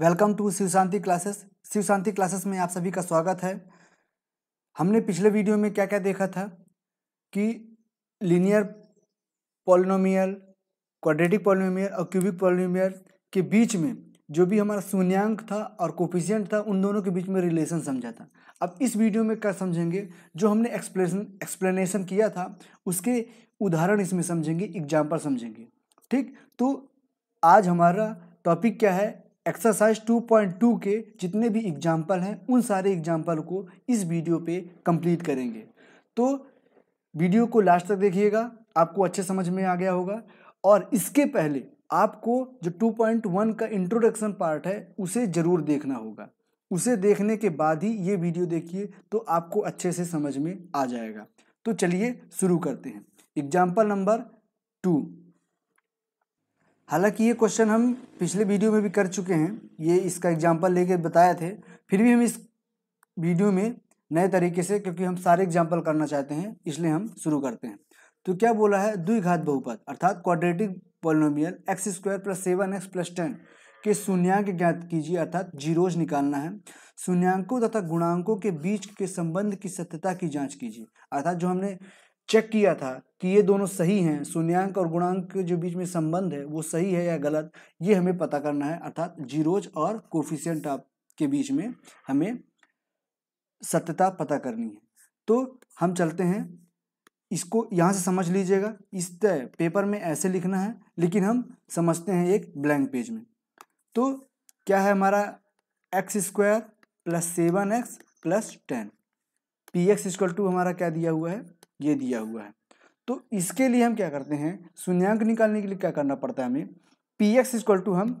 welcome to Shiv Shanti classes Shiv Shanti classes में आप सभी का स्वागत है हमने पिछले वीडियो में क्या क्या देखा था कि लीनियर पॉलिनोमियल क्वाड्रेटिक पॉलिनोमियल और क्यूबिक पॉलिनोमियल के बीच में जो भी हमारा शून्यंक था और कोफिशियंट था उन दोनों के बीच में रिलेशन समझा था अब इस वीडियो में क्या समझेंगे जो हमने एक्सप्लेन एक्सप्लेनेशन किया था उसके उदाहरण इसमें समझेंगे एग्जाम्पल समझेंगे ठीक तो आज हमारा टॉपिक क्या है एक्सरसाइज 2.2 के जितने भी एग्जाम्पल हैं उन सारे एग्जाम्पल को इस वीडियो पे कंप्लीट करेंगे तो वीडियो को लास्ट तक देखिएगा आपको अच्छे समझ में आ गया होगा और इसके पहले आपको जो 2.1 का इंट्रोडक्शन पार्ट है उसे ज़रूर देखना होगा उसे देखने के बाद ही ये वीडियो देखिए तो आपको अच्छे से समझ में आ जाएगा तो चलिए शुरू करते हैं एग्जाम्पल नंबर टू हालांकि ये क्वेश्चन हम पिछले वीडियो में भी कर चुके हैं ये इसका एग्जाम्पल लेके बताए थे फिर भी हम इस वीडियो में नए तरीके से क्योंकि हम सारे एग्जाम्पल करना चाहते हैं इसलिए हम शुरू करते हैं तो क्या बोला है द्विघात बहुपद अर्थात quadratic polynomial X square plus seven X plus ten के शून्यांक ज्ञात कीजिए अर्थात जीरोज निकालना है शून्यांकों तथा गुणांकों के बीच के संबंध की सत्यता की जांच कीजिए अर्थात जो हमने चेक किया था कि ये दोनों सही हैं शून्यांक और गुणांक के जो बीच में संबंध है वो सही है या गलत ये हमें पता करना है अर्थात जीरोज और कोफिशियंट आप के बीच में हमें सत्यता पता करनी है तो हम चलते हैं इसको यहाँ से समझ लीजिएगा इस पेपर में ऐसे लिखना है लेकिन हम समझते हैं एक ब्लैंक पेज में तो क्या है हमारा X square plus seven X plus ten P X equal to हमारा क्या दिया हुआ है ये दिया हुआ है तो इसके लिए हम क्या करते हैं शून्यांक निकालने के लिए क्या करना पड़ता है हमें पी एक्स इक्वल टू हम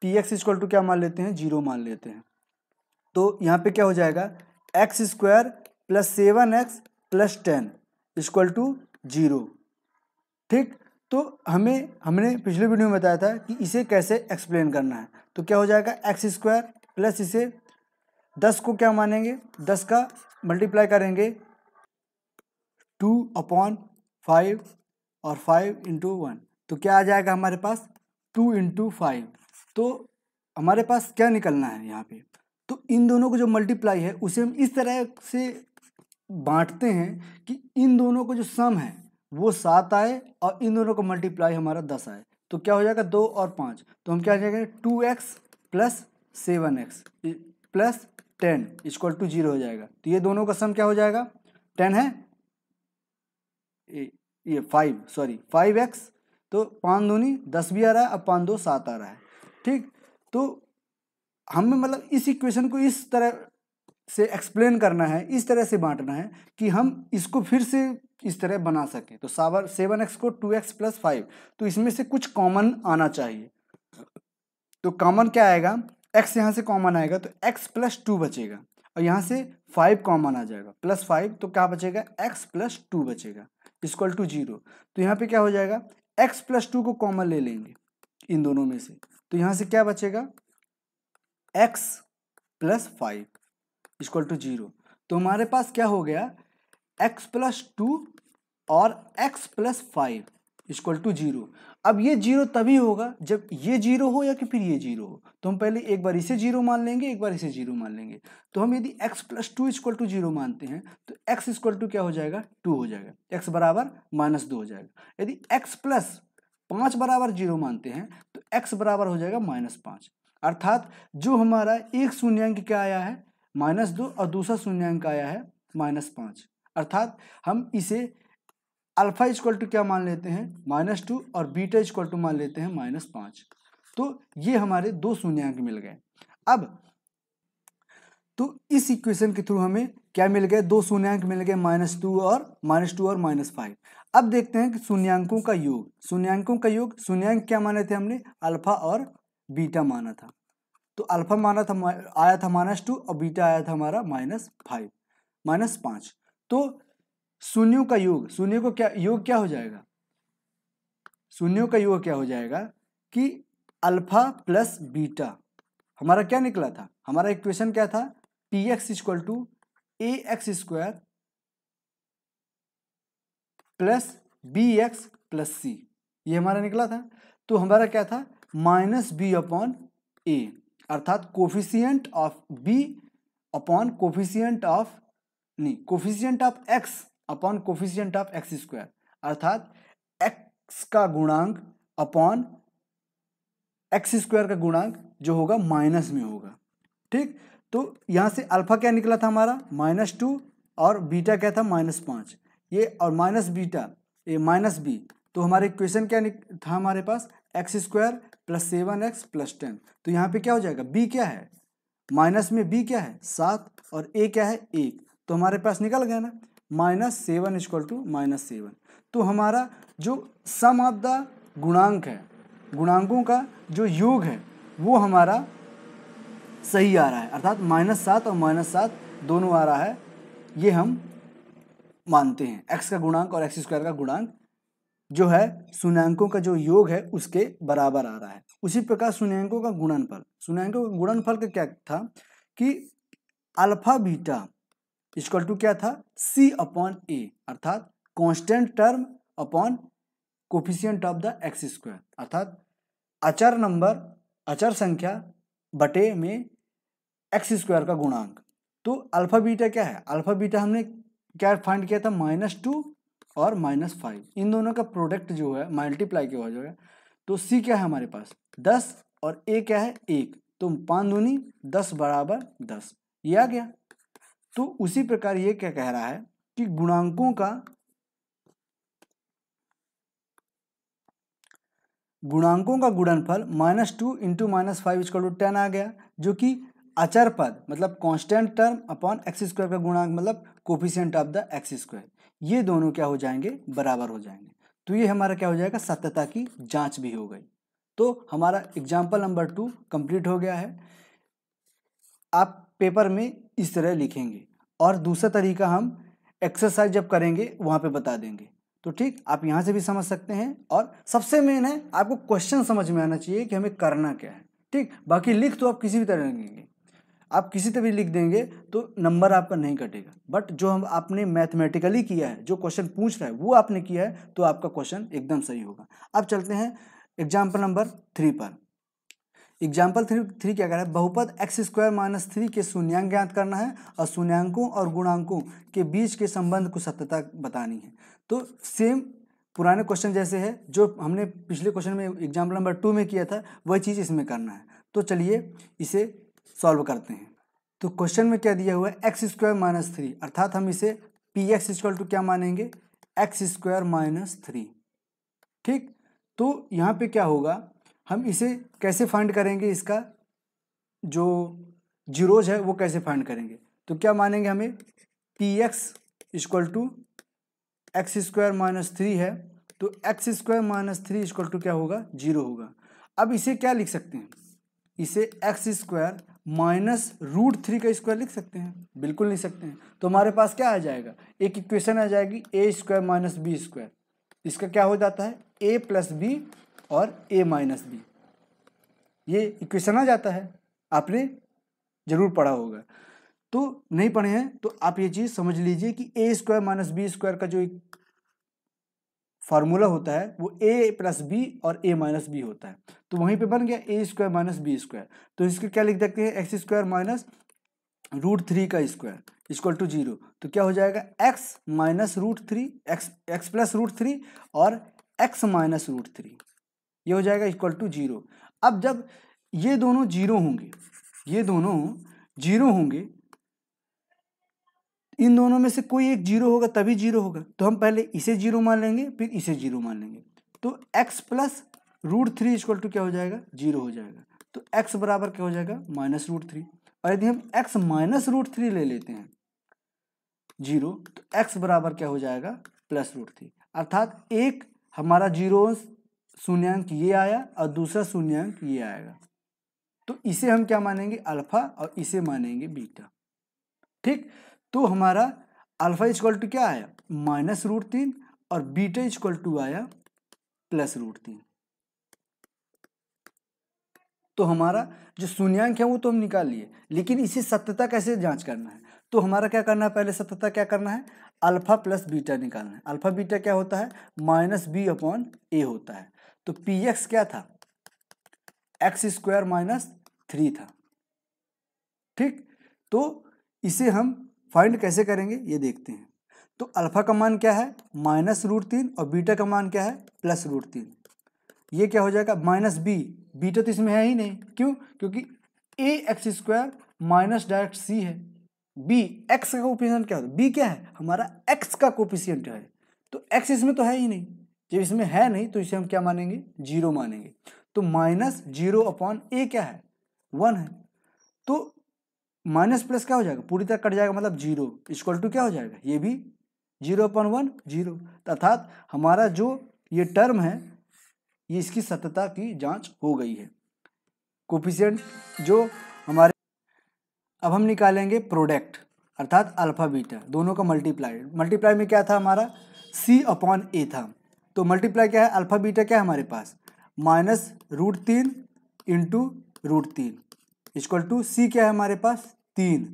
पी एक्स इक्वल टू क्या मान लेते हैं जीरो मान लेते हैं तो यहाँ पे क्या हो जाएगा x square plus seven X plus ten equal to zero ठीक तो हमें हमने पिछले वीडियो में बताया था कि इसे कैसे एक्सप्लेन करना है तो क्या हो जाएगा एक्स स्क्वायर प्लस इसे दस को क्या मानेंगे दस का मल्टीप्लाई करेंगे टू अपॉन फाइव और फाइव इंटू वन तो क्या आ जाएगा हमारे पास टू इंटू फाइव तो हमारे पास क्या निकलना है यहाँ पे तो इन दोनों को जो मल्टीप्लाई है उसे हम इस तरह से बांटते हैं कि इन दोनों को जो सम है वो सात आए और इन दोनों को मल्टीप्लाई हमारा दस आए तो क्या हो जाएगा दो और पाँच तो हम क्या जाएंगे two X plus seven X plus ten equal to zero हो जाएगा तो ये दोनों का सम क्या हो जाएगा टेन है ये फाइव सॉरी फाइव एक्स तो पाँच दूनी दस भी आ रहा है अब पाँच दो सात आ रहा है ठीक तो हमें मतलब इस इक्वेशन को इस तरह से एक्सप्लेन करना है इस तरह से बांटना है कि हम इसको फिर से इस तरह बना सकें तो सावर सेवन एक्स को टू एक्स प्लस फाइव तो इसमें से कुछ कॉमन आना चाहिए तो कॉमन क्या आएगा एक्स यहाँ से कॉमन आएगा तो एक्स प्लस टू बचेगा और यहाँ से फाइव कॉमन आ जाएगा प्लस फाइव तो क्या बचेगा एक्स प्लस टू बचेगा इजक्वल टू जीरो तो यहाँ पे क्या हो जाएगा एक्स प्लस टू को कॉमन ले लेंगे इन दोनों में से तो यहाँ से क्या बचेगा X plus five equal to zero तो हमारे पास क्या हो गया एक्स प्लस टू और X plus five equal to zero अब ये जीरो तभी होगा जब ये जीरो हो या कि फिर ये जीरो हो तो हम पहले एक बार इसे जीरो मान लेंगे एक बार इसे जीरो मान लेंगे तो हम यदि X plus two equal to zero मानते हैं तो एक्स इक्वल टू क्या हो जाएगा टू हो जाएगा एक्स बराबर माइनस दो हो जाएगा यदि एक्स प्लस पाँच बराबर जीरो मानते हैं तो एक्स बराबर हो जाएगा माइनस पाँच अर्थात जो हमारा एक शून्यंक क्या आया है माइनस दो और दूसरा शून्यांक आया है माइनस पाँच अर्थात हम इसे अल्फा इक्वल टू क्या मान लेते हैं माइनस टू और बीटा इक्वल टू मान लेते हैं माइनस पांच तो ये हमारे दो शून्यंक मिल गए अब तो इस इक्वेशन के थ्रू हमें क्या मिल गए दो शून्यंक मिल गए माइनस टू और माइनस टू और माइनस फाइव अब देखते हैं कि शून्यंकों का योग शून्यंकों का योग शून्यंक क्या माने थे हमने अल्फा और बीटा माना था तो अल्फा माना था आया था माइनस टू और बीटा आया था हमारा माइनस फाइव माइनस पाँच तो शून्यों का योग शून्य को क्या योग क्या हो जाएगा शून्यों का योग क्या हो जाएगा कि अल्फा प्लस बीटा हमारा क्या निकला था हमारा इक्वेशन क्या था P X equal to A X square plus B X plus C ये हमारा निकला था तो हमारा क्या था माइनस बी अपॉन ए अर्थात coefficient of B upon coefficient of नहीं coefficient of X upon coefficient of X square अर्थात एक्स का गुणांक अपॉन एक्स स्क्वायर का गुणांक जो होगा माइनस में होगा ठीक तो यहाँ से अल्फा क्या निकला था हमारा माइनस टू और बीटा क्या था माइनस पाँच ये और माइनस बीटा ये माइनस बी तो हमारे क्वेश्चन क्या था हमारे पास X square plus seven X plus ten तो यहाँ पे क्या हो जाएगा बी क्या है माइनस में बी क्या है सात और ए क्या है एक तो हमारे पास निकल गया ना minus seven equal to minus seven तो हमारा जो सम ऑफ द गुणांक है गुणांकों का जो योग है वो हमारा सही आ रहा है अर्थात माइनस सात और माइनस सात दोनों आ रहा है ये हम मानते हैं एक्स का गुणांक और एक्स स्क्वायर का गुणांक जो है शून्यंकों का जो योग है उसके बराबर आ रहा है उसी प्रकार शून्यंकों का गुणनफल शून्यंकों का गुणनफल का क्या था कि अल्फा बीटा इक्वल टू क्या था सी अपॉन ए अर्थात constant term upon coefficient of the X square अर्थात अचर नंबर अचर संख्या बटे में एक्स स्क्वायर का गुणांक तो अल्फा बीटा क्या है अल्फा बीटा हमने क्या फाइंड किया था माइनस टू और माइनस फाइव इन दोनों का प्रोडक्ट जो है मल्टीप्लाई के हुआ जो है तो सी क्या है हमारे पास दस और ए क्या है एक तो पाँच दूनी दस बराबर दस ये आ गया तो उसी प्रकार ये क्या कह रहा है कि गुणांकों का गुणांकों का गुणनफल minus two into minus five is two ten आ गया जो कि अचर पद मतलब constant term upon X square का गुणांक मतलब coefficient of the X square ये दोनों क्या हो जाएंगे बराबर हो जाएंगे तो ये हमारा क्या हो जाएगा सत्यता की जांच भी हो गई तो हमारा एग्जाम्पल नंबर टू कंप्लीट हो गया है आप पेपर में इस तरह लिखेंगे और दूसरा तरीका हम एक्सरसाइज जब करेंगे वहाँ पे बता देंगे तो ठीक आप यहाँ से भी समझ सकते हैं और सबसे मेन है आपको क्वेश्चन समझ में आना चाहिए कि हमें करना क्या है ठीक बाकी लिख तो आप किसी भी तरह लिखेंगे आप किसी तरह भी लिख देंगे तो नंबर आपका नहीं कटेगा बट जो हम आपने मैथमेटिकली किया है जो क्वेश्चन पूछ रहा है वो आपने किया है तो आपका क्वेश्चन एकदम सही होगा अब चलते हैं एग्जाम्पल नंबर थ्री पर एग्जाम्पल थ्री थ्री क्या कह रहा है बहुपद एक्स स्क्वायर माइनस थ्री के शून्यांक ज्ञात करना है और शून्यांकों और गुणांकों के बीच के संबंध को सत्यता बतानी है तो सेम पुराने क्वेश्चन जैसे है जो हमने पिछले क्वेश्चन में एग्जाम्पल नंबर टू में किया था वही चीज़ इसमें करना है तो चलिए इसे सॉल्व करते हैं तो क्वेश्चन में क्या दिया हुआ है एक्स स्क्वायर माइनस थ्री अर्थात हम इसे पी एक्स इक्वल टू क्या मानेंगे एक्स स्क्वायर माइनस थ्री ठीक तो यहाँ पे क्या होगा हम इसे कैसे फाइंड करेंगे इसका जो जीरोज है वो कैसे फाइंड करेंगे तो क्या मानेंगे हमें P X equal to X square minus three है तो X square minus three equal to क्या होगा जीरो होगा अब इसे क्या लिख सकते हैं इसे X square minus root three का स्क्वायर लिख सकते हैं बिल्कुल लिख सकते हैं तो हमारे पास क्या आ जाएगा एक इक्वेशन आ जाएगी A square minus B square इसका क्या हो जाता है ए प्लस बी और ए माइनस बी ये इक्वेशन आ जाता है आपने ज़रूर पढ़ा होगा तो नहीं पढ़े हैं तो आप ये चीज़ समझ लीजिए कि A square minus B square का जो एक फार्मूला होता है वो ए प्लस बी और ए माइनस बी होता है तो वहीं पे बन गया A square minus B square तो इसको क्या लिख देते हैं X square minus root three का स्क्वायर इक्वल टू जीरो तो क्या हो जाएगा X minus root three X X plus root three और एक्स माइनस रूट थ्री ये हो जाएगा इक्वल टू जीरो अब जब ये दोनों जीरो होंगे ये दोनों जीरो होंगे इन दोनों में से कोई एक जीरो होगा तभी जीरो होगा तो हम पहले इसे जीरो मान लेंगे फिर इसे जीरो मान लेंगे तो X plus root three equal to क्या हो जाएगा जीरो हो जाएगा तो एक्स बराबर क्या हो जाएगा माइनस रूट थ्री और यदि हम एक्स माइनस रूट थ्री ले लेते हैं जीरो तो एक्स बराबर क्या हो जाएगा प्लस रूट थ्री अर्थात एक हमारा जीरो अंश शून्यंक ये आया और दूसरा शून्यंक ये आएगा तो इसे हम क्या मानेंगे अल्फा और इसे मानेंगे बीटा ठीक तो हमारा अल्फा इजक्वल टू क्या आया माइनस रूट तीन और बीटा इजक्वल टू आया प्लस रूट तीन तो हमारा जो शून्यंक है वो तो हम निकाल लिए लेकिन इसे सत्यता कैसे जांच करना है तो हमारा क्या करना है पहले सत्यता क्या करना है अल्फा प्लस बीटा निकालना है अल्फा बीटा क्या होता है माइनस बी अपॉन ए होता है तो पी एक्स क्या था एक्स स्क्वायर माइनस थ्री था ठीक तो इसे हम फाइंड कैसे करेंगे ये देखते हैं तो अल्फा का मान क्या है माइनस रूट तीन और बीटा का मान क्या है प्लस रूट तीन ये क्या हो जाएगा माइनस बी बीटा तो इसमें है ही नहीं क्यों क्योंकि A X square minus direct C है बी एक्स का कोपिशियंट क्या होता है बी क्या है हमारा एक्स का कोपिशियंट है तो एक्स इसमें तो है ही नहीं जब इसमें है नहीं तो इसे हम क्या मानेंगे जीरो मानेंगे तो माइनस जीरो अपॉन ए क्या है वन है तो माइनस प्लस क्या हो जाएगा पूरी तरह कट जाएगा मतलब जीरो इक्वल टू क्या हो जाएगा ये भी जीरो अपॉन वन जीरो अर्थात हमारा जो ये टर्म है ये इसकी सत्यता की जांच हो गई है कोफिशियंट जो हमारे अब हम निकालेंगे प्रोडक्ट अर्थात अल्फा बीटा दोनों का मल्टीप्लाई मल्टीप्लाई में क्या था हमारा सी अपॉन ए था तो मल्टीप्लाई क्या है अल्फा बीटा क्या है हमारे पास माइनस रूट तीन इंटू रूट तीन इजक्वल टू सी क्या है हमारे पास तीन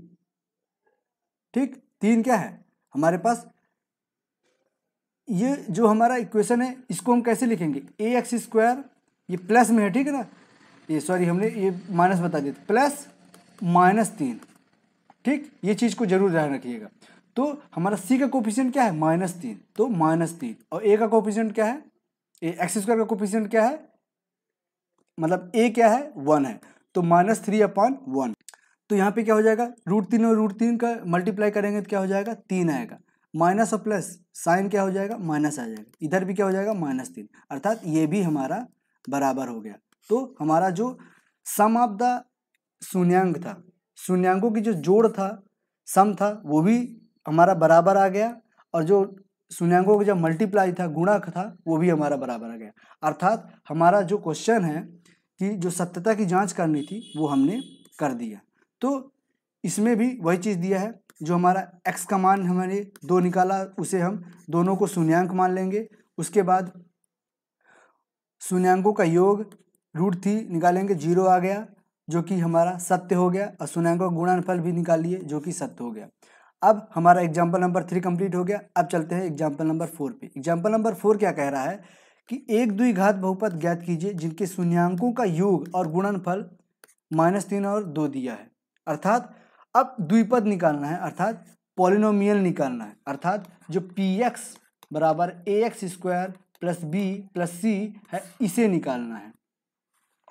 ठीक तीन क्या है हमारे पास ये जो हमारा इक्वेशन है इसको हम कैसे लिखेंगे ए एक्स स्क्वायर ये प्लस में है ठीक है ना ये सॉरी हमने ये माइनस बता दिया प्लस माइनस तीन ठीक ये चीज़ को जरूर ध्यान रखिएगा तो हमारा सी का कोपिशियंट क्या है माइनस तीन तो माइनस तीन और ए का कोपिशियंट क्या है ए एक्स स्क्वायर का कोपिशियंट क्या है मतलब ए क्या है वन है तो माइनस थ्री अपॉन वन तो यहाँ पे क्या हो जाएगा रूट तीन और रूट तीन का मल्टीप्लाई करेंगे तो क्या हो जाएगा तीन आएगा माइनस और प्लस साइन क्या हो जाएगा माइनस आ जाएगा इधर भी क्या हो जाएगा माइनस तीन अर्थात ये भी हमारा बराबर हो गया तो हमारा जो सम ऑफ द शून्यांग था शून्यंगों की जो जोड़ था सम था वो भी हमारा बराबर आ गया और जो शून्यांकों का जब मल्टीप्लाई था गुणा था वो भी हमारा बराबर आ गया अर्थात हमारा जो क्वेश्चन है कि जो सत्यता की जांच करनी थी वो हमने कर दिया तो इसमें भी वही चीज़ दिया है जो हमारा एक्स का मान हमने दो निकाला उसे हम दोनों को शून्यांक मान लेंगे उसके बाद शून्यांकों का योग रूट थी निकालेंगे जीरो आ गया जो कि हमारा सत्य हो गया और शून्यांकों का गुणनफल भी निकालिए जो कि सत्य हो गया अब हमारा एग्जाम्पल नंबर थ्री कंप्लीट हो गया अब चलते हैं एग्जाम्पल नंबर फोर पे एग्जाम्पल नंबर फोर क्या कह रहा है कि एक दुई घात बहुपद ज्ञात कीजिए जिनके शून्यांकों का योग और गुणनफल माइनस तीन और दो दिया है अर्थात अब द्विपद निकालना है अर्थात पॉलिनोमियल निकालना है अर्थात जो पी एक्स बराबर A X square plus B plus C है इसे निकालना है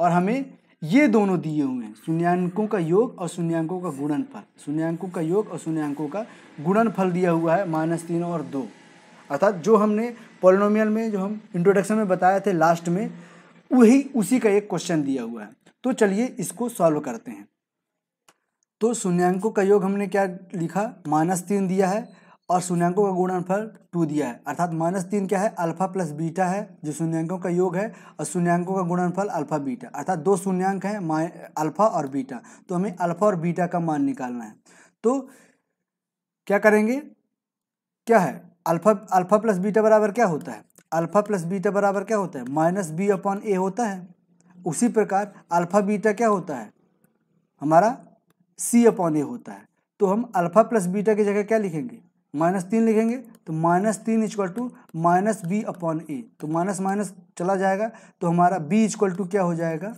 और हमें ये दोनों दिए हुए हैं शून्यांकों का योग और शून्यांकों का गुणनफल शून्यांकों का योग और शून्यांकों का गुणनफल दिया हुआ है माइनस तीन और दो अर्थात जो हमने पोलिनोमियल में जो हम इंट्रोडक्शन में बताए थे लास्ट में वही उसी का एक क्वेश्चन दिया हुआ है तो चलिए इसको सॉल्व करते हैं तो शून्यांकों का योग हमने क्या लिखा माइनस तीन दिया है और शून्यंकों का गुणनफल टू दिया है अर्थात माइनस तीन क्या है अल्फा प्लस बीटा है जो शून्यंकों का योग है और शून्यांकों का गुणनफल अल्फा बीटा अर्थात दो शून्यांक हैं माइ अल्फा और बीटा तो हमें अल्फा और बीटा का मान निकालना है तो क्या करेंगे क्या है अल्फा अल्फा प्लस बीटा बराबर क्या होता है अल्फा प्लस बीटा बराबर क्या होता है माइनस बी अपॉन ए होता है उसी प्रकार अल्फा बीटा क्या होता है हमारा सी अपॉन ए होता है तो हम अल्फा प्लस बीटा की जगह क्या लिखेंगे माइनस तीन लिखेंगे तो माइनस तीन equal to minus B upon A तो माइनस माइनस चला जाएगा तो हमारा बी इजक्ल टू क्या हो जाएगा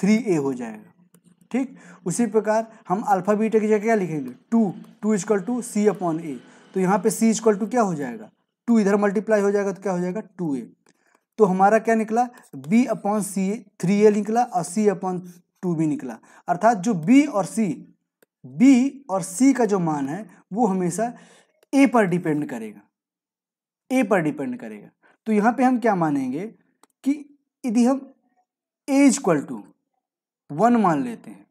थ्री ए हो जाएगा ठीक उसी प्रकार हम अल्फा बीटा की जगह क्या लिखेंगे two two equal to C upon A तो यहाँ पे सी इजक्वल टू क्या हो जाएगा टू इधर मल्टीप्लाई हो जाएगा तो क्या हो जाएगा टू ए तो हमारा क्या निकला B upon C three A निकला और सी अपॉन टू बी निकला अर्थात जो बी और सी बी और सी का जो मान है वो हमेशा ए पर डिपेंड करेगा ए पर डिपेंड करेगा तो यहाँ पे हम क्या मानेंगे कि यदि हम ए इक्वल टू वन मान लेते हैं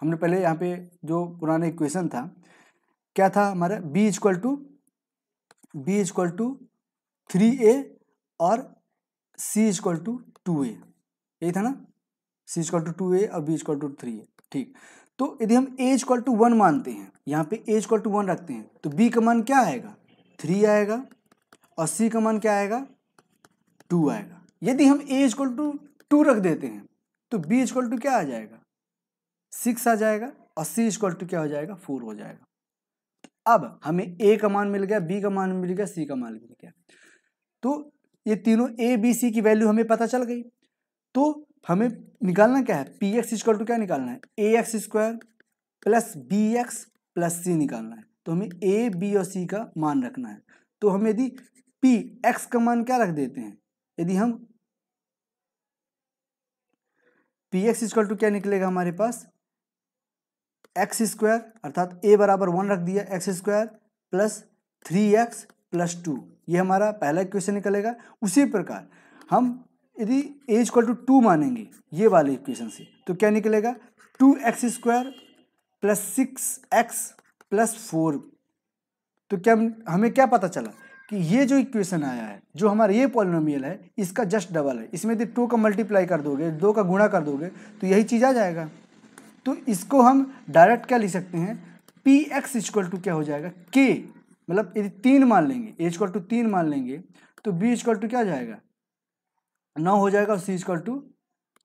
हमने पहले यहाँ पे जो पुराना इक्वेशन था क्या था हमारा B equal to B equal to three A और C equal to two A यही था ना C equal to two A और B equal to three A ठीक तो यदि हम ए इक्वल टू वन मानते हैं यहाँ पे ए इक्वल टू वन रखते हैं तो बी का मान क्या आएगा थ्री आएगा और सी का मान क्या आएगा टू आएगा यदि हम ए इक्वल टू टू रख देते हैं तो बी इक्वल टू क्या आ जाएगा सिक्स आ जाएगा और सी इक्वल टू क्या हो जाएगा फोर हो जाएगा अब हमें ए का मान मिल गया बी का मान मिल गया सी का मान मिल गया तो ये तीनों ए बी सी की वैल्यू हमें पता चल गई तो हमें निकालना क्या है पी एक्स इजकल टू क्या निकालना है A X square plus B X plus C निकालना है तो हमें ए बी और सी का मान रखना है तो हम यदि पी एक्स का मान क्या रख देते हैं यदि हम पी एक्स इजकल टू क्या निकलेगा हमारे पास एक्स स्क्वायर अर्थात ए बराबर वन रख दिया X square plus three X plus two ये हमारा पहला क्वेश्चन निकलेगा उसी प्रकार हम यदि एज इक्वल टू टू मानेंगे ये वाले इक्वेशन से तो क्या निकलेगा two X square plus six X plus four तो क्या हमें क्या पता चला कि ये जो इक्वेशन आया है जो हमारा ये पॉलिनोमियल है इसका जस्ट डबल है इसमें यदि टू का मल्टीप्लाई कर दोगे दो का गुणा कर दोगे तो यही चीज़ आ जाएगा तो इसको हम डायरेक्ट क्या लिख सकते हैं पी एक्स इक्वल टू क्या हो जाएगा के मतलब यदि तीन मान लेंगे एज इक्वल टू तीन मान लेंगे तो बी इक्वल टू क्या जाएगा नौ हो जाएगा और सी इजकल टू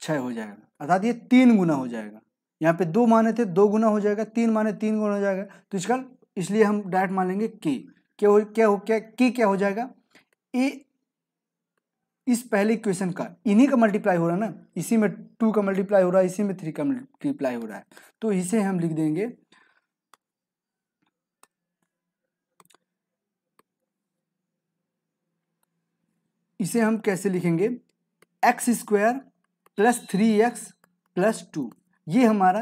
छः हो जाएगा अर्थात ये तीन गुना हो जाएगा यहाँ पे दो माने थे दो गुना हो जाएगा तीन माने तीन गुना हो जाएगा तो इसका इसलिए हम डायरेक्ट मान लेंगे के क्या हो क्या हो क्या के क्या हो जाएगा ए इस पहले इक्वेशन का इन्हीं का मल्टीप्लाई हो रहा है ना इसी में टू का मल्टीप्लाई हो रहा है इसी में थ्री का मल्टीप्लाई हो रहा है तो इसे हम लिख देंगे इसे हम कैसे लिखेंगे X square plus three X plus two ये हमारा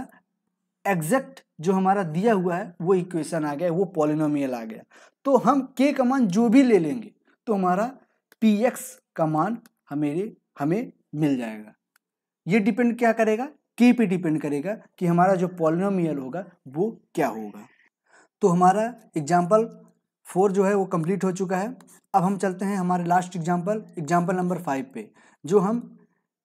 एग्जैक्ट जो हमारा दिया हुआ है वो इक्वेशन आ गया वो पॉलिनोमियल आ गया तो हम के का मान जो भी ले लेंगे तो हमारा पी एक्स का मान हमेरे हमें मिल जाएगा ये डिपेंड क्या करेगा के पे डिपेंड करेगा कि हमारा जो पॉलिनोमियल होगा वो क्या होगा तो हमारा एग्जाम्पल फोर जो है वो कंप्लीट हो चुका है अब हम चलते हैं हमारे last example example number five पे जो हम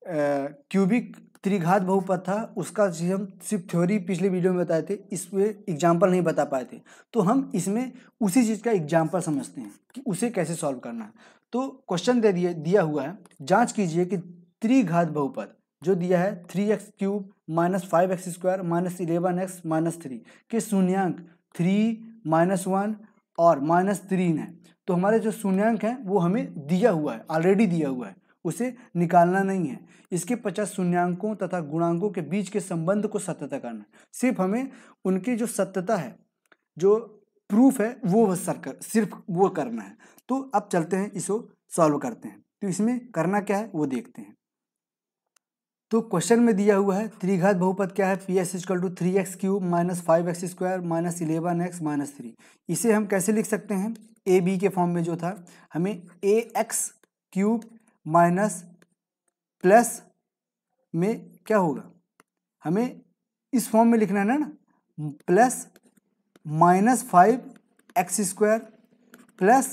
क्यूबिक त्रिघात बहुपद था उसका जो हम सिर्फ थ्योरी पिछले वीडियो में बताए थे इसमें एग्जाम्पल नहीं बता पाए थे तो हम इसमें उसी चीज़ का एग्जाम्पल समझते हैं कि उसे कैसे सॉल्व करना है तो क्वेश्चन दे दिए दिया हुआ है जांच कीजिए कि त्रिघात बहुपद जो दिया है three X cube minus five x square minus eleven X minus three के शून्यांक थ्री माइनस वन और माइनस थ्री है तो हमारे जो शून्यंक हैं वो हमें दिया हुआ है ऑलरेडी दिया हुआ है उसे निकालना नहीं है इसके पचास शून्यांकों तथा गुणांकों के बीच के संबंध को सत्यता करना सिर्फ हमें उनकी जो सत्यता है जो प्रूफ है वो सर कर सिर्फ वो करना है तो अब चलते हैं इसको सॉल्व करते हैं तो इसमें करना क्या है वो देखते हैं तो क्वेश्चन में दिया हुआ है त्रिघात बहुपद क्या है P X equal to three X cube minus five x square minus eleven X minus three इसे हम कैसे लिख सकते हैं ए बी के फॉर्म में जो था हमें a x cube minus plus में क्या होगा हमें इस फॉर्म में लिखना है ना plus minus five x square plus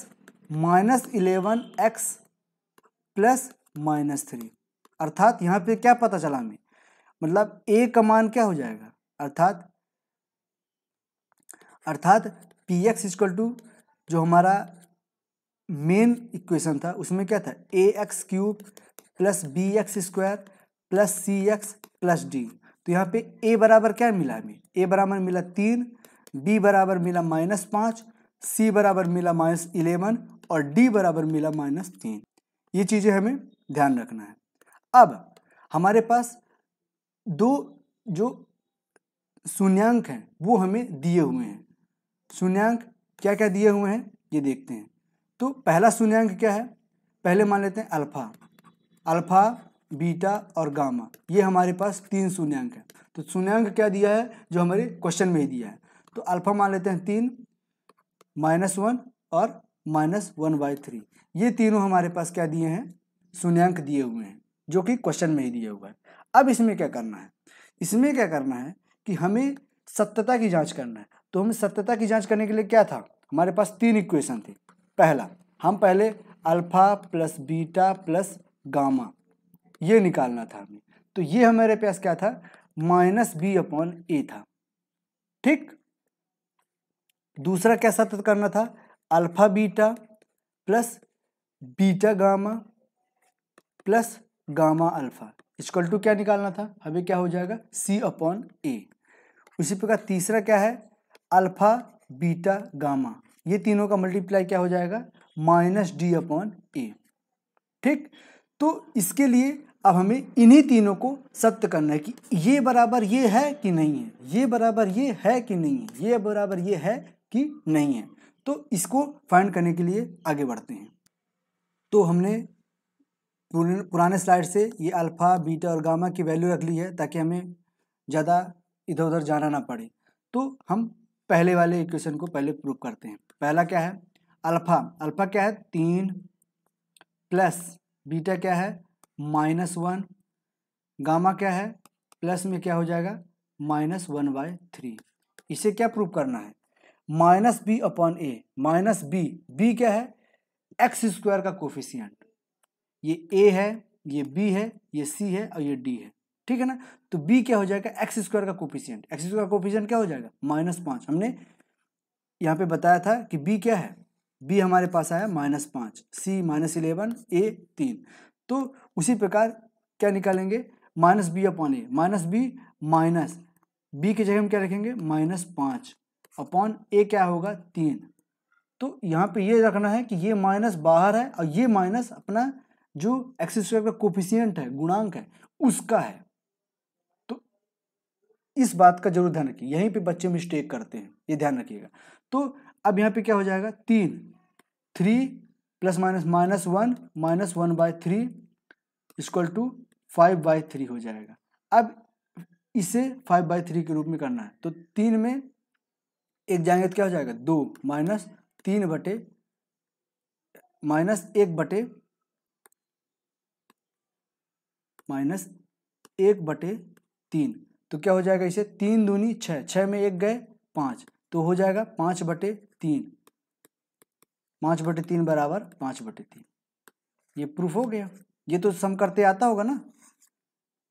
minus eleven x plus minus three अर्थात यहाँ पे क्या पता चला हमें मतलब ए का मान क्या हो जाएगा अर्थात अर्थात पी एक्स इक्वल टू जो हमारा मेन इक्वेशन था उसमें क्या था a x cube plus B x square plus c x plus d तो यहाँ पे ए बराबर क्या मिला हमें ए बराबर मिला तीन बी बराबर मिला माइनस पाँच सी बराबर मिला माइनस इलेवन और डी बराबर मिला माइनस तीन ये चीज़ें हमें ध्यान रखना है अब हमारे पास दो जो शून्यंक हैं वो हमें दिए हुए हैं शून्यांक क्या क्या दिए हुए हैं ये देखते हैं तो पहला शून्यांक क्या है पहले मान लेते हैं अल्फ़ा अल्फ़ा बीटा और गामा ये हमारे पास तीन शून्यांक है तो शून्यांक क्या दिया है जो हमारे क्वेश्चन में ही दिया है तो अल्फ़ा मान लेते हैं तीन माइनस वन और माइनस वन बाई थ्री ये तीनों हमारे पास क्या दिए हैं शून्यांक दिए हुए हैं जो कि क्वेश्चन में ही दिए हुए हैं अब इसमें क्या करना है इसमें क्या करना है कि हमें सत्यता की जाँच करना है तो हमें सत्यता की जाँच करने के लिए क्या था हमारे पास तीन इक्वेशन थी पहला हम पहले alpha plus beta plus gamma ये निकालना था हमें तो ये हमारे पास क्या था माइनस बी अपॉन ए था ठीक दूसरा कैसा तत्व करना था alpha beta plus beta gamma plus gamma alpha is equal to क्या निकालना था हमें क्या हो जाएगा सी अपॉन ए उसी प्रकार तीसरा क्या है अल्फ़ा बीटा गामा ये तीनों का मल्टीप्लाई क्या हो जाएगा माइनस डी अपॉन ए ठीक तो इसके लिए अब हमें इन्हीं तीनों को सत्य करना है कि ये बराबर ये है कि नहीं है ये बराबर ये है कि नहीं है ये बराबर ये है कि नहीं है तो इसको फाइंड करने के लिए आगे बढ़ते हैं तो हमने पुराने स्लाइड से ये अल्फ़ा बीटा और गामा की वैल्यू रख ली है ताकि हमें ज़्यादा इधर उधर जाना ना पड़े तो हम पहले वाले इक्वेशन को पहले प्रूव करते हैं पहला क्या है अल्फा अल्फा क्या है तीन प्लस बीटा क्या है माइनस वन गामा क्या है प्लस में क्या हो जाएगा माइनस वन बाय थ्री इसे क्या प्रूव करना है minus B upon a minus b b क्या है एक्स स्क्वायर का कोफिशियंट ये ए है ये बी है ये सी है और ये डी है ठीक है ना तो बी क्या हो जाएगा एक्स स्क्वायर का कोफिशियंट एक्स स्क्वायर का कोफिशियंट क्या हो जाएगा माइनस पाँच हमने यहाँ पे बताया था कि बी क्या है बी हमारे पास आया माइनस पाँच सी माइनस इलेवन ए तीन तो उसी प्रकार क्या निकालेंगे minus B upon a minus b minus b की जगह हम क्या रखेंगे माइनस पाँच अपॉन ए क्या होगा तीन तो यहाँ पे ये रखना है कि ये माइनस बाहर है और ये माइनस अपना जो एक्स स्क्वायर का कोफिशियंट है गुणांक है उसका है इस बात का जरूर ध्यान रखिए यहीं पे बच्चे मिस्टेक करते हैं ये ध्यान रखिएगा तो अब यहाँ पे क्या हो जाएगा तीन three plus minus minus one minus one by three equal to five by three हो जाएगा अब इसे फाइव बाय थ्री के रूप में करना है तो तीन में एक जाएंगे तो क्या हो जाएगा दो माइनस तीन बटे माइनस एक बटे माइनस एक बटे तीन तो क्या हो जाएगा इसे तीन दूनी छः छः में एक गए पाँच तो हो जाएगा पाँच बटे तीन पाँच बटे तीन बराबर पाँच बटे तीन ये प्रूफ हो गया ये तो सम करते आता होगा ना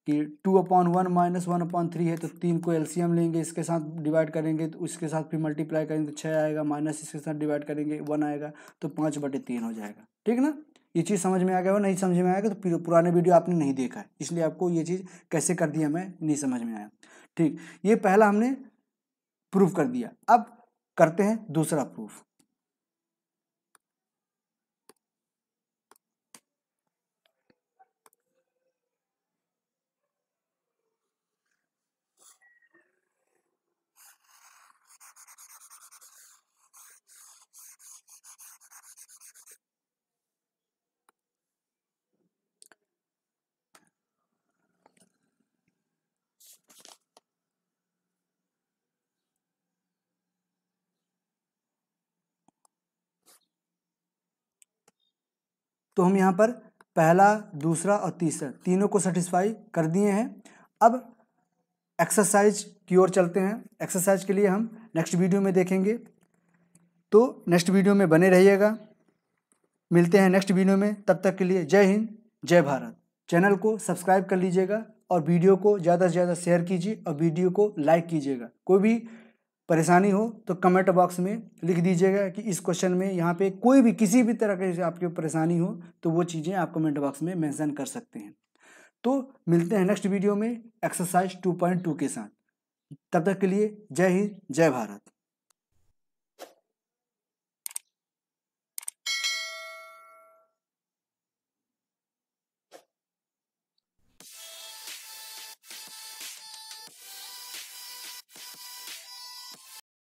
कि two upon one minus one upon three है तो तीन को एलसीएम लेंगे इसके साथ डिवाइड करेंगे तो उसके साथ फिर मल्टीप्लाई करेंगे तो छः आएगा माइनस इसके साथ डिवाइड करेंगे वन आएगा तो पाँच बटे तीन हो जाएगा ठीक ना ये चीज़ समझ में आ गया हो नहीं समझ में आएगा तो पुराने वीडियो आपने नहीं देखा है इसलिए आपको ये चीज़ कैसे कर दिया मैं नहीं समझ में आया ठीक ये पहला हमने प्रूफ कर दिया अब करते हैं दूसरा प्रूफ तो हम यहाँ पर पहला दूसरा और तीसरा तीनों को सेटिस्फाई कर दिए हैं अब एक्सरसाइज की ओर चलते हैं एक्सरसाइज के लिए हम नेक्स्ट वीडियो में देखेंगे तो नेक्स्ट वीडियो में बने रहिएगा मिलते हैं नेक्स्ट वीडियो में तब तक के लिए जय हिंद जय भारत चैनल को सब्सक्राइब कर लीजिएगा और वीडियो को ज़्यादा से ज़्यादा शेयर कीजिए और वीडियो को लाइक कीजिएगा कोई भी परेशानी हो तो कमेंट बॉक्स में लिख दीजिएगा कि इस क्वेश्चन में यहाँ पे कोई भी किसी भी तरह की आपकी परेशानी हो तो वो चीज़ें आप कमेंट बॉक्स में मेंशन कर सकते हैं तो मिलते हैं नेक्स्ट वीडियो में एक्सरसाइज 2.2 के साथ तब तक के लिए जय हिंद जय भारत